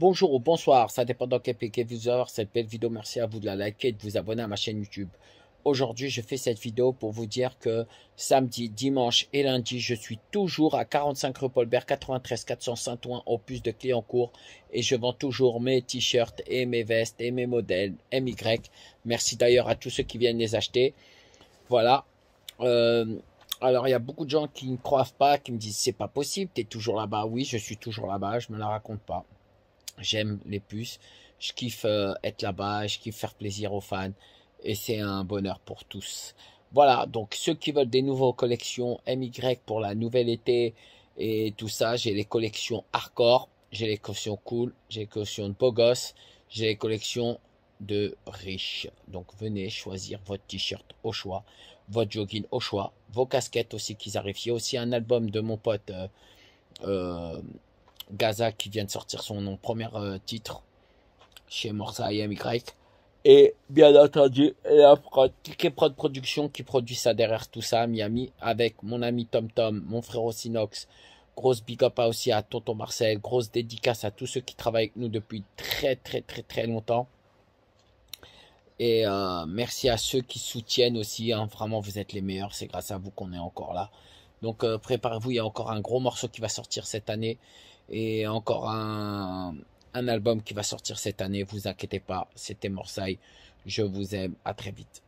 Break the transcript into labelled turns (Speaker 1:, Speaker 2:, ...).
Speaker 1: Bonjour ou bonsoir, ça dépend dans quel pays vous Cette belle vidéo, merci à vous de la liker et de vous abonner à ma chaîne YouTube. Aujourd'hui, je fais cette vidéo pour vous dire que samedi, dimanche et lundi, je suis toujours à 45 rue Paulbert 93 saint Ouen, au plus de cours. et je vends toujours mes t-shirts et mes vestes et mes modèles MY. Merci d'ailleurs à tous ceux qui viennent les acheter. Voilà, euh, alors, il y a beaucoup de gens qui ne croient pas, qui me disent c'est pas possible, t'es toujours là-bas. Oui, je suis toujours là-bas, je me la raconte pas. J'aime les puces, je kiffe euh, être là-bas, je kiffe faire plaisir aux fans et c'est un bonheur pour tous. Voilà, donc ceux qui veulent des nouveaux collections MY pour la nouvelle été et tout ça, j'ai les collections hardcore, j'ai les collections cool, j'ai les collections de j'ai les collections de riches. Donc venez choisir votre t-shirt au choix, votre jogging au choix, vos casquettes aussi qu'ils arrivent. Il y a aussi un album de mon pote euh, euh, Gaza qui vient de sortir son premier euh, titre chez Morsa IMY. Et bien entendu, la prod, est Prod Production qui produit ça derrière tout ça Miami avec mon ami Tom Tom, mon frère Osinox. Grosse big up aussi à Tonton Marcel, grosse dédicace à tous ceux qui travaillent avec nous depuis très très très très longtemps. Et euh, merci à ceux qui soutiennent aussi. Hein. Vraiment, vous êtes les meilleurs. C'est grâce à vous qu'on est encore là. Donc euh, préparez-vous. Il y a encore un gros morceau qui va sortir cette année. Et encore un, album qui va sortir cette année. Vous inquiétez pas. C'était Morsay. Je vous aime. À très vite.